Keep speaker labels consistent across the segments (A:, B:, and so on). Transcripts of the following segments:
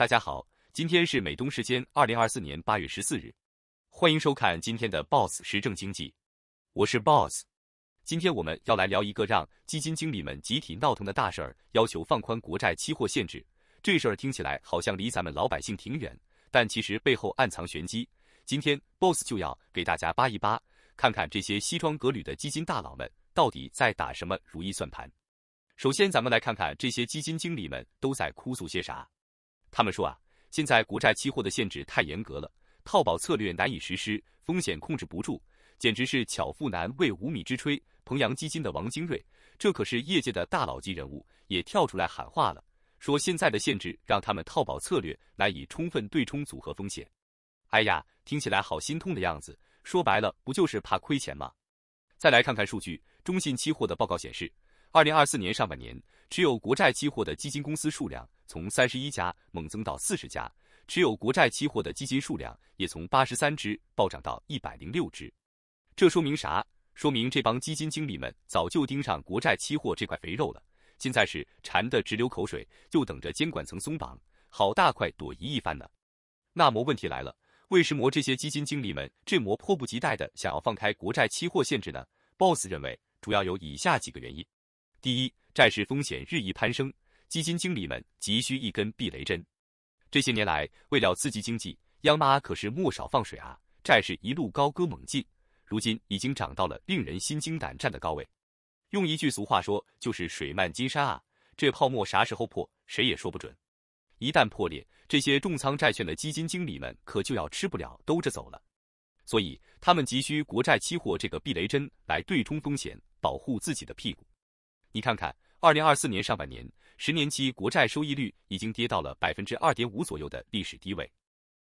A: 大家好，今天是美东时间二零二四年八月十四日，欢迎收看今天的 BOSS 时政经济，我是 BOSS。今天我们要来聊一个让基金经理们集体闹腾的大事儿，要求放宽国债期货限制。这事儿听起来好像离咱们老百姓挺远，但其实背后暗藏玄机。今天 BOSS 就要给大家扒一扒，看看这些西装革履的基金大佬们到底在打什么如意算盘。首先，咱们来看看这些基金经理们都在哭诉些啥。他们说啊，现在国债期货的限制太严格了，套保策略难以实施，风险控制不住，简直是巧妇难为无米之炊。彭阳基金的王金瑞，这可是业界的大佬级人物，也跳出来喊话了，说现在的限制让他们套保策略难以充分对冲组合风险。哎呀，听起来好心痛的样子。说白了，不就是怕亏钱吗？再来看看数据，中信期货的报告显示，二零二四年上半年持有国债期货的基金公司数量。从三十一家猛增到四十家，持有国债期货的基金数量也从八十三只暴涨到一百零六只。这说明啥？说明这帮基金经理们早就盯上国债期货这块肥肉了，现在是馋得直流口水，就等着监管层松绑，好大快朵颐一番呢。那么问题来了，为什么这些基金经理们这么迫不及待地想要放开国债期货限制呢？BOSS 认为主要有以下几个原因：第一，债市风险日益攀升。基金经理们急需一根避雷针。这些年来，为了刺激经济，央妈可是莫少放水啊，债市一路高歌猛进，如今已经涨到了令人心惊胆战的高位。用一句俗话说，就是水漫金山啊。这泡沫啥时候破，谁也说不准。一旦破裂，这些重仓债券的基金经理们可就要吃不了兜着走了。所以，他们急需国债期货这个避雷针来对冲风险，保护自己的屁股。你看看，二零二四年上半年。十年期国债收益率已经跌到了百分之二点五左右的历史低位，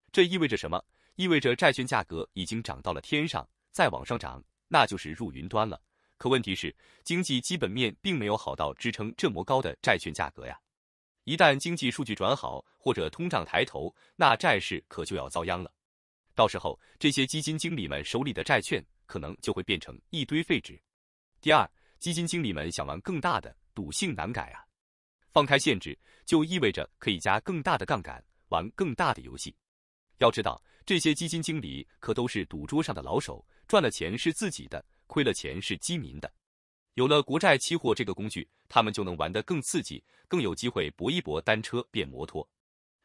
A: 这意味着什么？意味着债券价格已经涨到了天上，再往上涨那就是入云端了。可问题是，经济基本面并没有好到支撑这么高的债券价格呀。一旦经济数据转好或者通胀抬头，那债市可就要遭殃了。到时候这些基金经理们手里的债券可能就会变成一堆废纸。第二，基金经理们想玩更大的，赌性难改啊。放开限制就意味着可以加更大的杠杆，玩更大的游戏。要知道，这些基金经理可都是赌桌上的老手，赚了钱是自己的，亏了钱是基民的。有了国债期货这个工具，他们就能玩得更刺激，更有机会搏一搏，单车变摩托。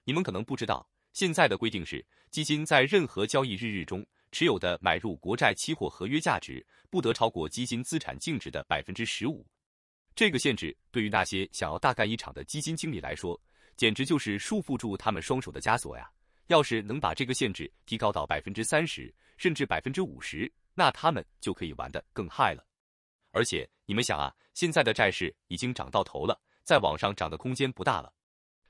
A: 你们可能不知道，现在的规定是，基金在任何交易日日中持有的买入国债期货合约价值，不得超过基金资产净值的百分之十五。这个限制对于那些想要大干一场的基金经理来说，简直就是束缚住他们双手的枷锁呀！要是能把这个限制提高到百分之三十，甚至百分之五十，那他们就可以玩得更嗨了。而且你们想啊，现在的债市已经涨到头了，在往上涨的空间不大了，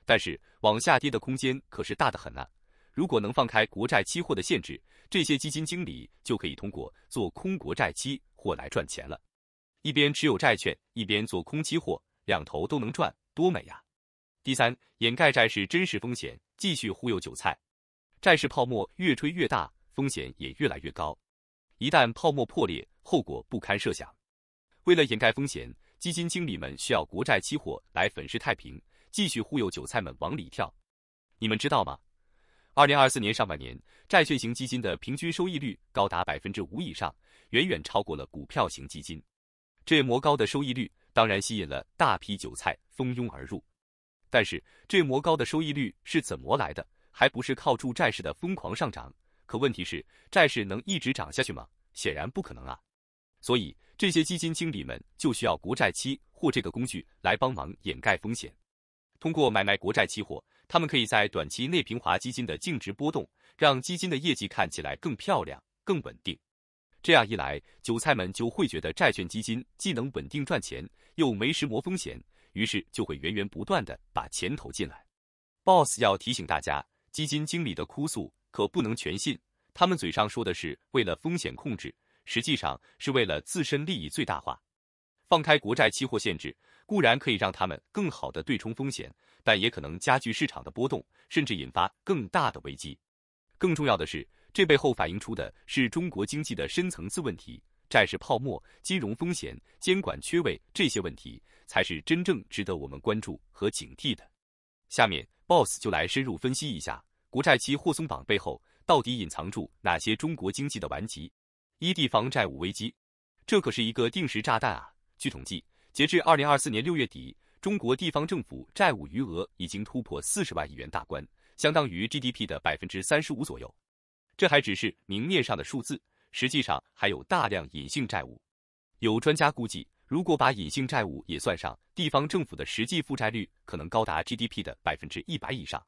A: 但是往下跌的空间可是大得很呐！如果能放开国债期货的限制，这些基金经理就可以通过做空国债期货来赚钱了。一边持有债券，一边做空期货，两头都能赚，多美呀！第三，掩盖债市真实风险，继续忽悠韭菜。债市泡沫越吹越大，风险也越来越高。一旦泡沫破裂，后果不堪设想。为了掩盖风险，基金经理们需要国债期货来粉饰太平，继续忽悠韭菜们往里跳。你们知道吗？二零二四年上半年，债券型基金的平均收益率高达百分之五以上，远远超过了股票型基金。这魔高的收益率当然吸引了大批韭菜蜂拥而入，但是这魔高的收益率是怎么来的？还不是靠住债市的疯狂上涨？可问题是，债市能一直涨下去吗？显然不可能啊！所以这些基金经理们就需要国债期货这个工具来帮忙掩盖风险。通过买卖国债期货，他们可以在短期内平滑基金的净值波动，让基金的业绩看起来更漂亮、更稳定。这样一来，韭菜们就会觉得债券基金既能稳定赚钱，又没什磨风险，于是就会源源不断的把钱投进来。boss 要提醒大家，基金经理的哭诉可不能全信，他们嘴上说的是为了风险控制，实际上是为了自身利益最大化。放开国债期货限制固然可以让他们更好的对冲风险，但也可能加剧市场的波动，甚至引发更大的危机。更重要的是。这背后反映出的是中国经济的深层次问题，债市泡沫、金融风险、监管缺位这些问题才是真正值得我们关注和警惕的。下面，boss 就来深入分析一下国债期货松绑背后到底隐藏住哪些中国经济的顽疾。一、地方债务危机，这可是一个定时炸弹啊！据统计，截至二零二四年六月底，中国地方政府债务余额已经突破四十万亿元大关，相当于 GDP 的百分之三十五左右。这还只是明面上的数字，实际上还有大量隐性债务。有专家估计，如果把隐性债务也算上，地方政府的实际负债率可能高达 GDP 的百分之一百以上。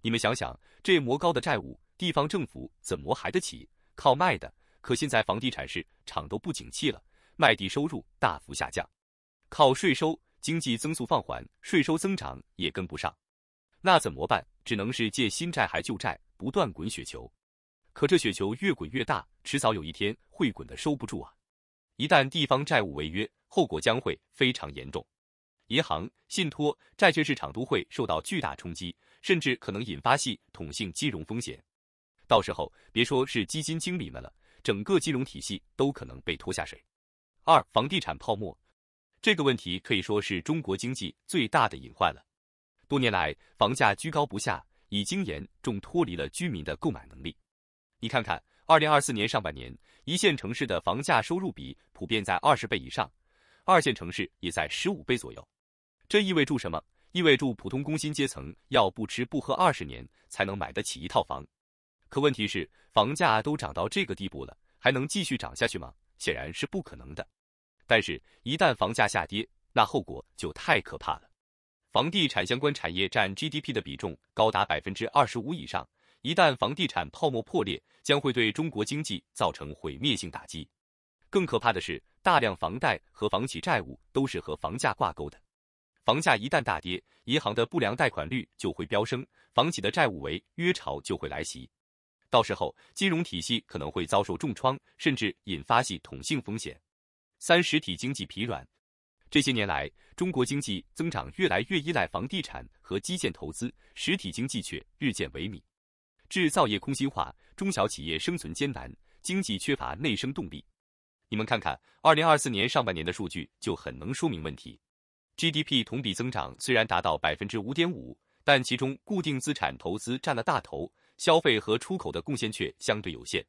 A: 你们想想，这魔高的债务，地方政府怎么还得起？靠卖的，可现在房地产市场都不景气了，卖地收入大幅下降，靠税收，经济增速放缓，税收增长也跟不上。那怎么办？只能是借新债还旧债，不断滚雪球。可这雪球越滚越大，迟早有一天会滚得收不住啊！一旦地方债务违约，后果将会非常严重，银行、信托、债券市场都会受到巨大冲击，甚至可能引发系统性金融风险。到时候，别说是基金经理们了，整个金融体系都可能被拖下水。二、房地产泡沫这个问题可以说是中国经济最大的隐患了。多年来，房价居高不下，已经严重脱离了居民的购买能力。你看看，二零二四年上半年，一线城市的房价收入比普遍在二十倍以上，二线城市也在十五倍左右。这意味着什么？意味着普通工薪阶层要不吃不喝二十年才能买得起一套房。可问题是，房价都涨到这个地步了，还能继续涨下去吗？显然是不可能的。但是，一旦房价下跌，那后果就太可怕了。房地产相关产业占 GDP 的比重高达百分之二十五以上。一旦房地产泡沫破裂，将会对中国经济造成毁灭性打击。更可怕的是，大量房贷和房企债务都是和房价挂钩的。房价一旦大跌，银行的不良贷款率就会飙升，房企的债务违约潮就会来袭。到时候，金融体系可能会遭受重创，甚至引发系统性风险。三、实体经济疲软。这些年来，中国经济增长越来越依赖房地产和基建投资，实体经济却日渐萎靡。制造业空心化，中小企业生存艰难，经济缺乏内生动力。你们看看二零二四年上半年的数据就很能说明问题。GDP 同比增长虽然达到百分之五点五，但其中固定资产投资占了大头，消费和出口的贡献却相对有限。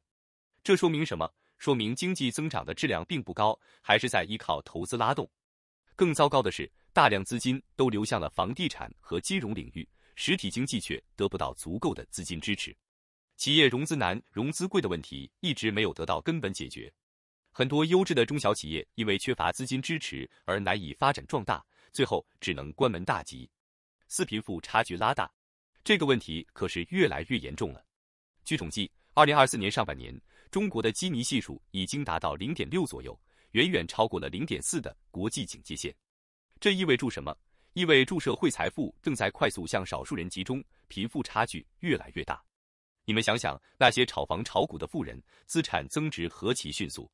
A: 这说明什么？说明经济增长的质量并不高，还是在依靠投资拉动。更糟糕的是，大量资金都流向了房地产和金融领域。实体经济却得不到足够的资金支持，企业融资难、融资贵的问题一直没有得到根本解决。很多优质的中小企业因为缺乏资金支持而难以发展壮大，最后只能关门大吉。四贫富差距拉大，这个问题可是越来越严重了。据统计，二零二四年上半年，中国的基尼系数已经达到零点六左右，远远超过了零点四的国际警戒线。这意味着什么？意味，注社会财富正在快速向少数人集中，贫富差距越来越大。你们想想，那些炒房、炒股的富人，资产增值何其迅速，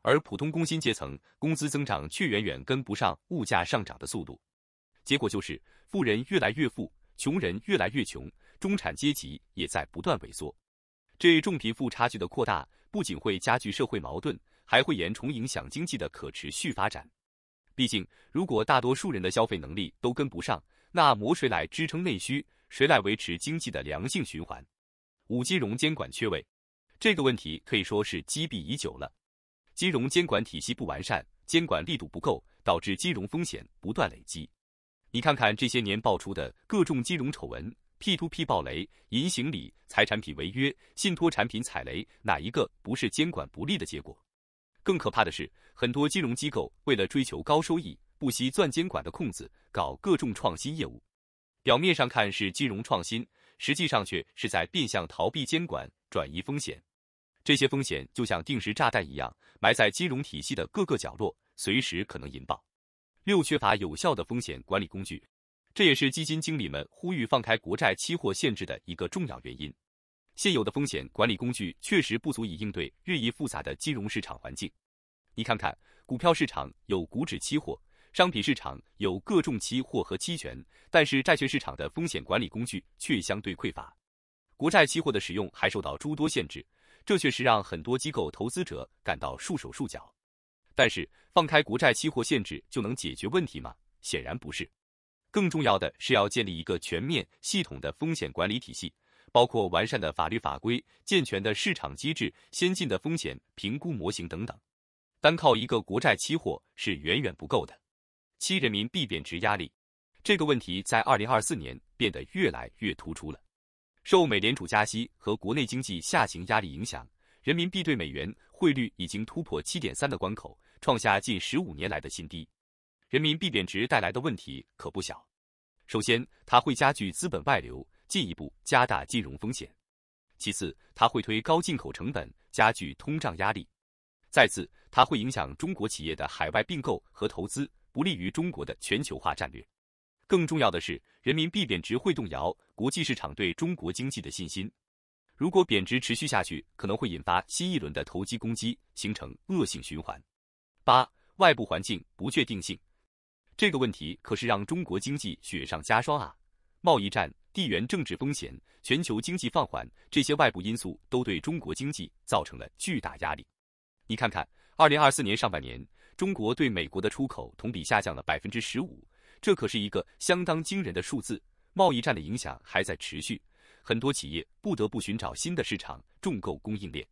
A: 而普通工薪阶层工资增长却远远跟不上物价上涨的速度。结果就是，富人越来越富，穷人越来越穷，中产阶级也在不断萎缩。这种贫富差距的扩大，不仅会加剧社会矛盾，还会严重影响经济的可持续发展。毕竟，如果大多数人的消费能力都跟不上，那磨谁来支撑内需，谁来维持经济的良性循环？五、金融监管缺位，这个问题可以说是积弊已久了。金融监管体系不完善，监管力度不够，导致金融风险不断累积。你看看这些年爆出的各种金融丑闻，P2P 爆雷、银行里理财产品违约、信托产品踩雷，哪一个不是监管不力的结果？更可怕的是，很多金融机构为了追求高收益，不惜钻监管的空子，搞各种创新业务。表面上看是金融创新，实际上却是在变相逃避监管、转移风险。这些风险就像定时炸弹一样，埋在金融体系的各个角落，随时可能引爆。六、缺乏有效的风险管理工具，这也是基金经理们呼吁放开国债期货限制的一个重要原因。现有的风险管理工具确实不足以应对日益复杂的金融市场环境。你看看，股票市场有股指期货，商品市场有各种期货和期权，但是债券市场的风险管理工具却相对匮乏。国债期货的使用还受到诸多限制，这确实让很多机构投资者感到束手束脚。但是，放开国债期货限制就能解决问题吗？显然不是。更重要的是要建立一个全面系统的风险管理体系。包括完善的法律法规、健全的市场机制、先进的风险评估模型等等，单靠一个国债期货是远远不够的。七人民币贬值压力这个问题在二零二四年变得越来越突出了。受美联储加息和国内经济下行压力影响，人民币对美元汇率已经突破七点三的关口，创下近十五年来的新低。人民币贬值带来的问题可不小，首先它会加剧资本外流。进一步加大金融风险。其次，它会推高进口成本，加剧通胀压力。再次，它会影响中国企业的海外并购和投资，不利于中国的全球化战略。更重要的是，人民币贬值会动摇国际市场对中国经济的信心。如果贬值持续下去，可能会引发新一轮的投机攻击，形成恶性循环。八、外部环境不确定性，这个问题可是让中国经济雪上加霜啊！贸易战。地缘政治风险、全球经济放缓，这些外部因素都对中国经济造成了巨大压力。你看看，二零二四年上半年，中国对美国的出口同比下降了百分之十五，这可是一个相当惊人的数字。贸易战的影响还在持续，很多企业不得不寻找新的市场，重构供应链。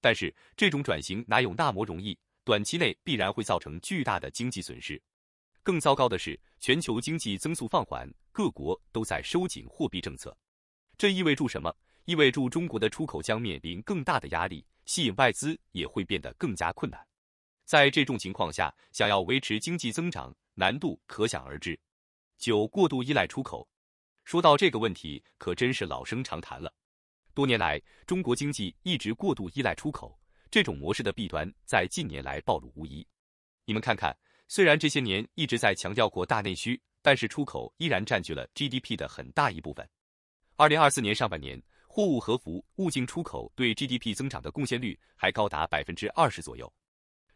A: 但是，这种转型哪有那么容易？短期内必然会造成巨大的经济损失。更糟糕的是，全球经济增速放缓。各国都在收紧货币政策，这意味着什么？意味着中国的出口将面临更大的压力，吸引外资也会变得更加困难。在这种情况下，想要维持经济增长，难度可想而知。九、过度依赖出口。说到这个问题，可真是老生常谈了。多年来，中国经济一直过度依赖出口，这种模式的弊端在近年来暴露无遗。你们看看，虽然这些年一直在强调过大内需，但是出口依然占据了 GDP 的很大一部分。二零二四年上半年，货物和服务进出口对 GDP 增长的贡献率还高达百分之二十左右。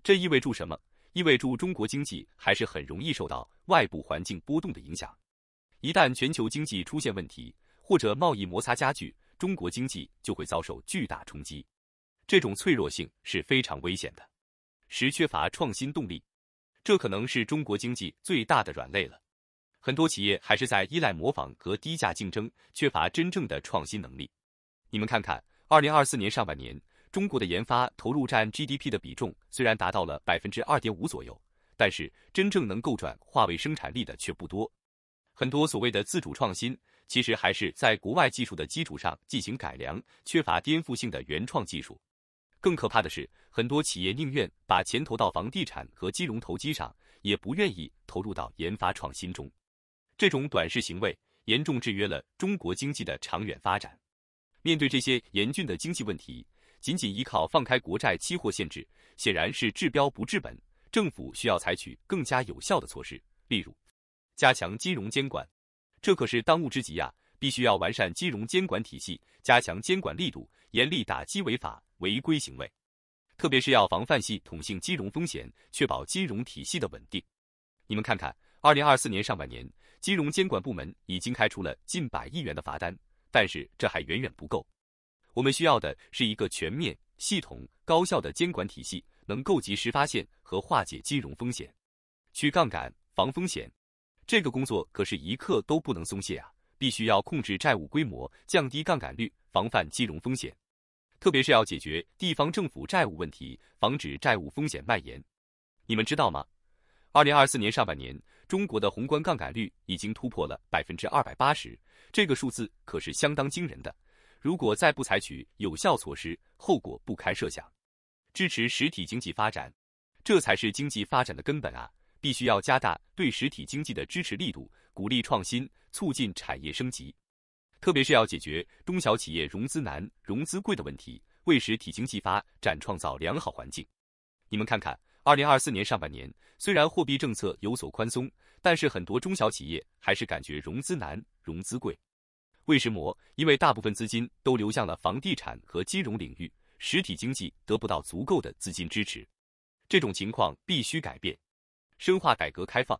A: 这意味着什么？意味着中国经济还是很容易受到外部环境波动的影响。一旦全球经济出现问题，或者贸易摩擦加剧，中国经济就会遭受巨大冲击。这种脆弱性是非常危险的。十、缺乏创新动力，这可能是中国经济最大的软肋了。很多企业还是在依赖模仿和低价竞争，缺乏真正的创新能力。你们看看，二零二四年上半年，中国的研发投入占 GDP 的比重虽然达到了百分之二点五左右，但是真正能够转化为生产力的却不多。很多所谓的自主创新，其实还是在国外技术的基础上进行改良，缺乏颠覆性的原创技术。更可怕的是，很多企业宁愿把钱投到房地产和金融投机上，也不愿意投入到研发创新中。这种短视行为严重制约了中国经济的长远发展。面对这些严峻的经济问题，仅仅依靠放开国债期货限制显然是治标不治本。政府需要采取更加有效的措施，例如加强金融监管，这可是当务之急啊！必须要完善金融监管体系，加强监管力度，严厉打击违法违规行为，特别是要防范系统性金融风险，确保金融体系的稳定。你们看看，二零二四年上半年。金融监管部门已经开出了近百亿元的罚单，但是这还远远不够。我们需要的是一个全面、系统、高效的监管体系，能够及时发现和化解金融风险，去杠杆、防风险。这个工作可是一刻都不能松懈啊！必须要控制债务规模，降低杠杆率，防范金融风险，特别是要解决地方政府债务问题，防止债务风险蔓延。你们知道吗？二零二四年上半年。中国的宏观杠杆率已经突破了百分之二百八十，这个数字可是相当惊人的。如果再不采取有效措施，后果不堪设想。支持实体经济发展，这才是经济发展的根本啊！必须要加大对实体经济的支持力度，鼓励创新，促进产业升级。特别是要解决中小企业融资难、融资贵的问题，为实体经济发展创造良好环境。你们看看。二零二四年上半年，虽然货币政策有所宽松，但是很多中小企业还是感觉融资难、融资贵。为什么？因为大部分资金都流向了房地产和金融领域，实体经济得不到足够的资金支持。这种情况必须改变，深化改革开放，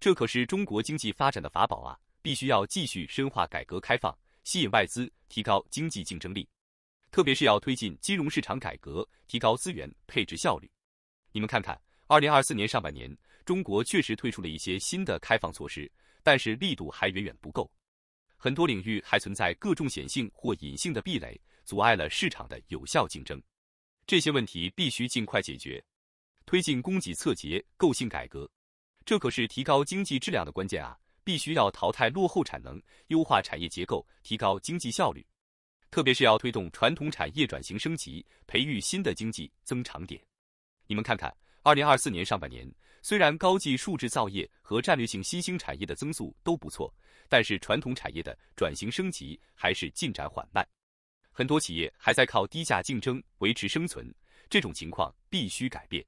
A: 这可是中国经济发展的法宝啊！必须要继续深化改革开放，吸引外资，提高经济竞争力，特别是要推进金融市场改革，提高资源配置效率。你们看看，二零二四年上半年，中国确实推出了一些新的开放措施，但是力度还远远不够，很多领域还存在各种显性或隐性的壁垒，阻碍了市场的有效竞争。这些问题必须尽快解决，推进供给侧结构性改革，这可是提高经济质量的关键啊！必须要淘汰落后产能，优化产业结构，提高经济效率，特别是要推动传统产业转型升级，培育新的经济增长点。你们看看，二零二四年上半年，虽然高技术制造业和战略性新兴产业的增速都不错，但是传统产业的转型升级还是进展缓慢。很多企业还在靠低价竞争维持生存，这种情况必须改变。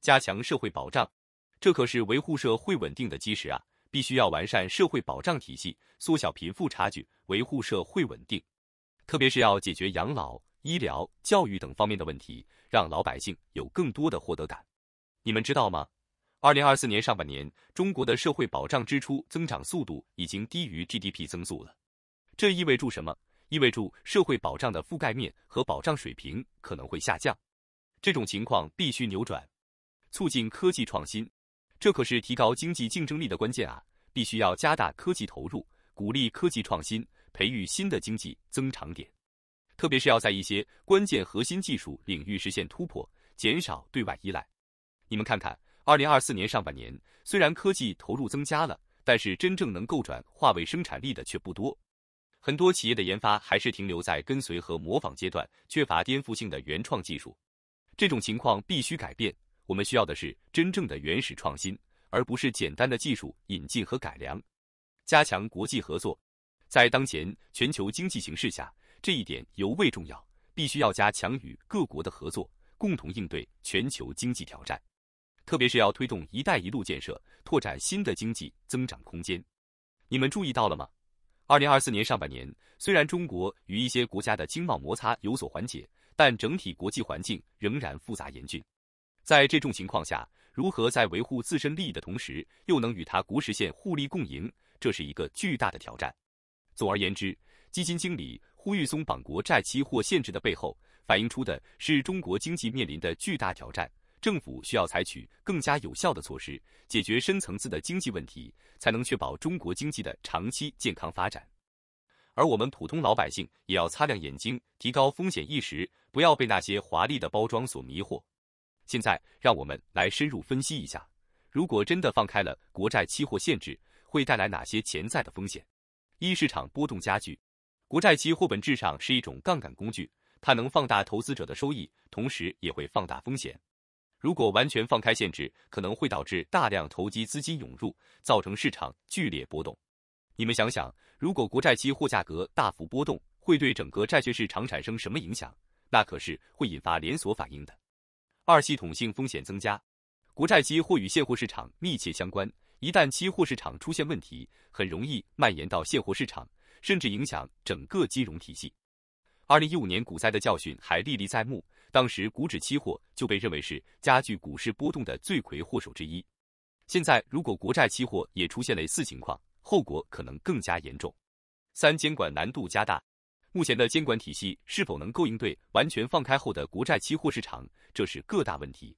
A: 加强社会保障，这可是维护社会稳定的基石啊！必须要完善社会保障体系，缩小贫富差距，维护社会稳定。特别是要解决养老。医疗、教育等方面的问题，让老百姓有更多的获得感。你们知道吗？二零二四年上半年，中国的社会保障支出增长速度已经低于 GDP 增速了。这意味着什么？意味着社会保障的覆盖面和保障水平可能会下降。这种情况必须扭转。促进科技创新，这可是提高经济竞争力的关键啊！必须要加大科技投入，鼓励科技创新，培育新的经济增长点。特别是要在一些关键核心技术领域实现突破，减少对外依赖。你们看看，二零二四年上半年，虽然科技投入增加了，但是真正能够转化为生产力的却不多。很多企业的研发还是停留在跟随和模仿阶段，缺乏颠覆性的原创技术。这种情况必须改变。我们需要的是真正的原始创新，而不是简单的技术引进和改良。加强国际合作，在当前全球经济形势下。这一点尤为重要，必须要加强与各国的合作，共同应对全球经济挑战，特别是要推动“一带一路”建设，拓展新的经济增长空间。你们注意到了吗？二零二四年上半年，虽然中国与一些国家的经贸摩擦有所缓解，但整体国际环境仍然复杂严峻。在这种情况下，如何在维护自身利益的同时，又能与他国实现互利共赢，这是一个巨大的挑战。总而言之，基金经理。呼吁松绑国债期货限制的背后，反映出的是中国经济面临的巨大挑战。政府需要采取更加有效的措施，解决深层次的经济问题，才能确保中国经济的长期健康发展。而我们普通老百姓也要擦亮眼睛，提高风险意识，不要被那些华丽的包装所迷惑。现在，让我们来深入分析一下，如果真的放开了国债期货限制，会带来哪些潜在的风险？一、市场波动加剧。国债期货本质上是一种杠杆工具，它能放大投资者的收益，同时也会放大风险。如果完全放开限制，可能会导致大量投机资金涌入，造成市场剧烈波动。你们想想，如果国债期货价格大幅波动，会对整个债券市场产生什么影响？那可是会引发连锁反应的。二、系统性风险增加。国债期货与现货市场密切相关，一旦期货市场出现问题，很容易蔓延到现货市场。甚至影响整个金融体系。二零一五年股灾的教训还历历在目，当时股指期货就被认为是加剧股市波动的罪魁祸首之一。现在如果国债期货也出现类似情况，后果可能更加严重。三、监管难度加大。目前的监管体系是否能够应对完全放开后的国债期货市场，这是各大问题。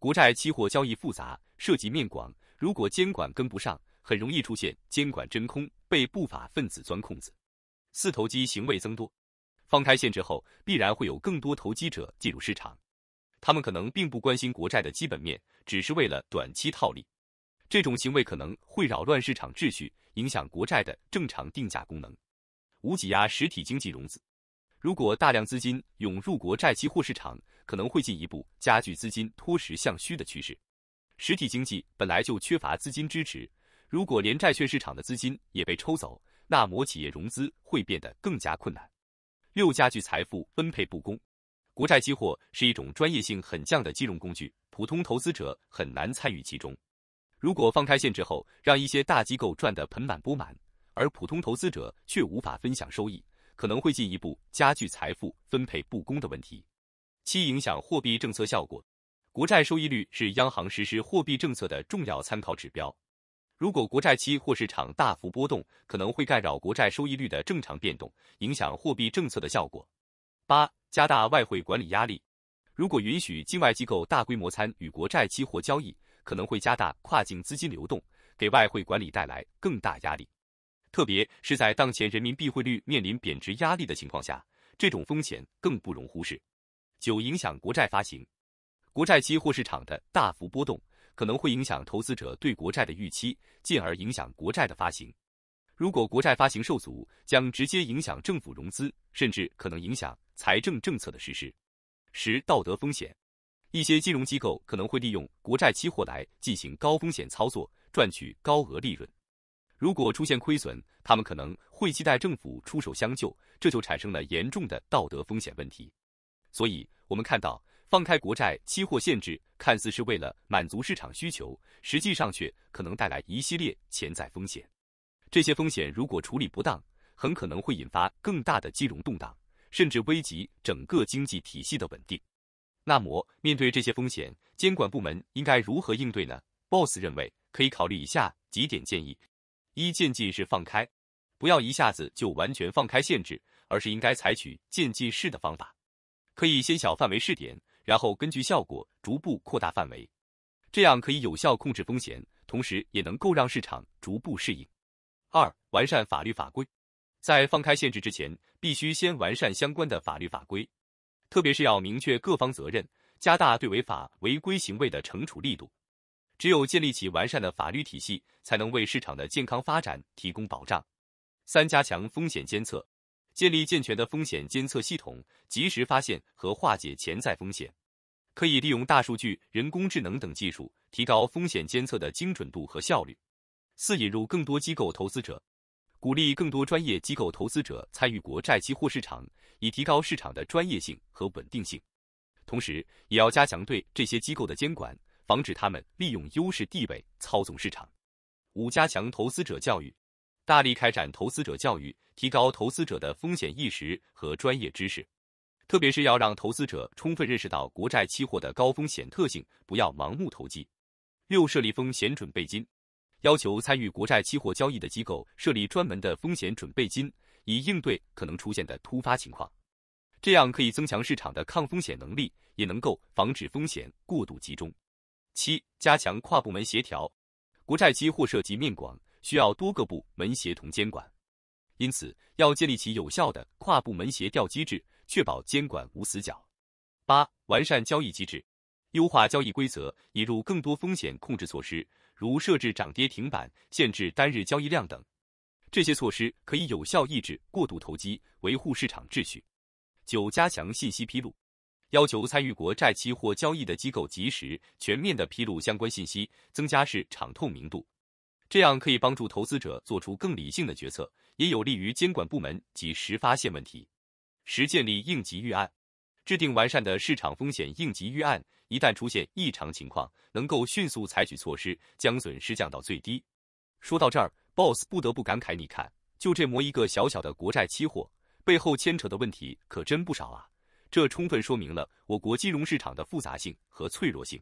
A: 国债期货交易复杂，涉及面广，如果监管跟不上，很容易出现监管真空，被不法分子钻空子，四投机行为增多。放开限制后，必然会有更多投机者进入市场，他们可能并不关心国债的基本面，只是为了短期套利。这种行为可能会扰乱市场秩序，影响国债的正常定价功能。无挤压实体经济融资，如果大量资金涌入国债期货市场，可能会进一步加剧资金脱实向虚的趋势。实体经济本来就缺乏资金支持。如果连债券市场的资金也被抽走，那么企业融资会变得更加困难。六加剧财富分配不公，国债期货是一种专业性很强的金融工具，普通投资者很难参与其中。如果放开限制后，让一些大机构赚得盆满钵满，而普通投资者却无法分享收益，可能会进一步加剧财富分配不公的问题。七影响货币政策效果，国债收益率是央行实施货币政策的重要参考指标。如果国债期货市场大幅波动，可能会干扰国债收益率的正常变动，影响货币政策的效果。八、加大外汇管理压力。如果允许境外机构大规模参与国债期货交易，可能会加大跨境资金流动，给外汇管理带来更大压力。特别是在当前人民币汇率面临贬值压力的情况下，这种风险更不容忽视。九、影响国债发行。国债期货市场的大幅波动。可能会影响投资者对国债的预期，进而影响国债的发行。如果国债发行受阻，将直接影响政府融资，甚至可能影响财政政策的实施。十、道德风险。一些金融机构可能会利用国债期货来进行高风险操作，赚取高额利润。如果出现亏损，他们可能会期待政府出手相救，这就产生了严重的道德风险问题。所以，我们看到。放开国债期货限制，看似是为了满足市场需求，实际上却可能带来一系列潜在风险。这些风险如果处理不当，很可能会引发更大的金融动荡，甚至危及整个经济体系的稳定。那么，面对这些风险，监管部门应该如何应对呢？BOSS 认为，可以考虑以下几点建议：一、渐进式放开，不要一下子就完全放开限制，而是应该采取渐进式的方法，可以先小范围试点。然后根据效果逐步扩大范围，这样可以有效控制风险，同时也能够让市场逐步适应。二、完善法律法规，在放开限制之前，必须先完善相关的法律法规，特别是要明确各方责任，加大对违法违规行为的惩处力度。只有建立起完善的法律体系，才能为市场的健康发展提供保障。三、加强风险监测。建立健全的风险监测系统，及时发现和化解潜在风险。可以利用大数据、人工智能等技术，提高风险监测的精准度和效率。四、引入更多机构投资者，鼓励更多专业机构投资者参与国债期货市场，以提高市场的专业性和稳定性。同时，也要加强对这些机构的监管，防止他们利用优势地位操纵市场。五、加强投资者教育。大力开展投资者教育，提高投资者的风险意识和专业知识，特别是要让投资者充分认识到国债期货的高风险特性，不要盲目投机。六、设立风险准备金，要求参与国债期货交易的机构设立专门的风险准备金，以应对可能出现的突发情况。这样可以增强市场的抗风险能力，也能够防止风险过度集中。七、加强跨部门协调，国债期货涉及面广。需要多个部门协同监管，因此要建立起有效的跨部门协调机制，确保监管无死角。八、完善交易机制，优化交易规则，引入更多风险控制措施，如设置涨跌停板、限制单日交易量等。这些措施可以有效抑制过度投机，维护市场秩序。九、加强信息披露，要求参与国债期货交易的机构及时、全面的披露相关信息，增加市场透明度。这样可以帮助投资者做出更理性的决策，也有利于监管部门及时发现问题，十建立应急预案，制定完善的市场风险应急预案，一旦出现异常情况，能够迅速采取措施，将损失降到最低。说到这儿，boss 不得不感慨：你看，就这么一个小小的国债期货，背后牵扯的问题可真不少啊！这充分说明了我国金融市场的复杂性和脆弱性。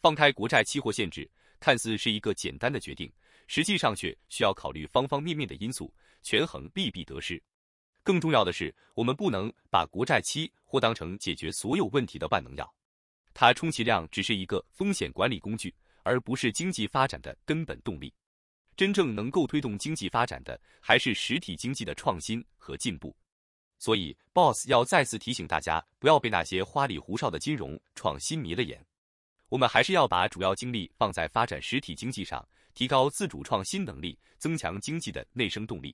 A: 放开国债期货限制，看似是一个简单的决定。实际上却需要考虑方方面面的因素，权衡利弊得失。更重要的是，我们不能把国债期货当成解决所有问题的万能药，它充其量只是一个风险管理工具，而不是经济发展的根本动力。真正能够推动经济发展的，还是实体经济的创新和进步。所以，Boss 要再次提醒大家，不要被那些花里胡哨的金融创新迷了眼，我们还是要把主要精力放在发展实体经济上。提高自主创新能力，增强经济的内生动力，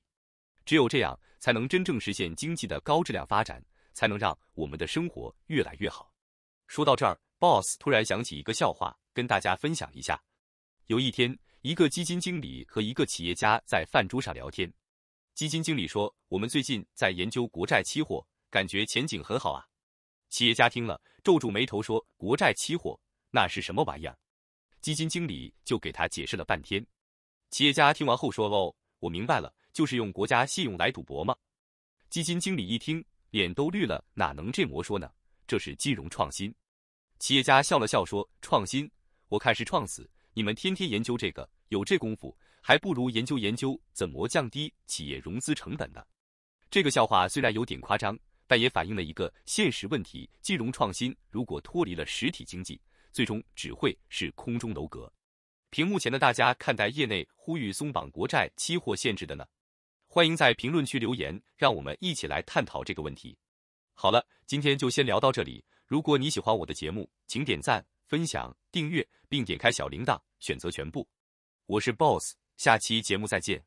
A: 只有这样，才能真正实现经济的高质量发展，才能让我们的生活越来越好。说到这儿，boss 突然想起一个笑话，跟大家分享一下。有一天，一个基金经理和一个企业家在饭桌上聊天。基金经理说：“我们最近在研究国债期货，感觉前景很好啊。”企业家听了，皱住眉头说：“国债期货那是什么玩意儿？”基金经理就给他解释了半天，企业家听完后说：“喽，我明白了，就是用国家信用来赌博吗？”基金经理一听，脸都绿了，哪能这么说呢？这是金融创新。企业家笑了笑说：“创新，我看是创死。你们天天研究这个，有这功夫，还不如研究研究怎么降低企业融资成本呢。”这个笑话虽然有点夸张，但也反映了一个现实问题：金融创新如果脱离了实体经济。最终只会是空中楼阁。屏幕前的大家看待业内呼吁松绑国债期货限制的呢？欢迎在评论区留言，让我们一起来探讨这个问题。好了，今天就先聊到这里。如果你喜欢我的节目，请点赞、分享、订阅，并点开小铃铛，选择全部。我是 BOSS，下期节目再见。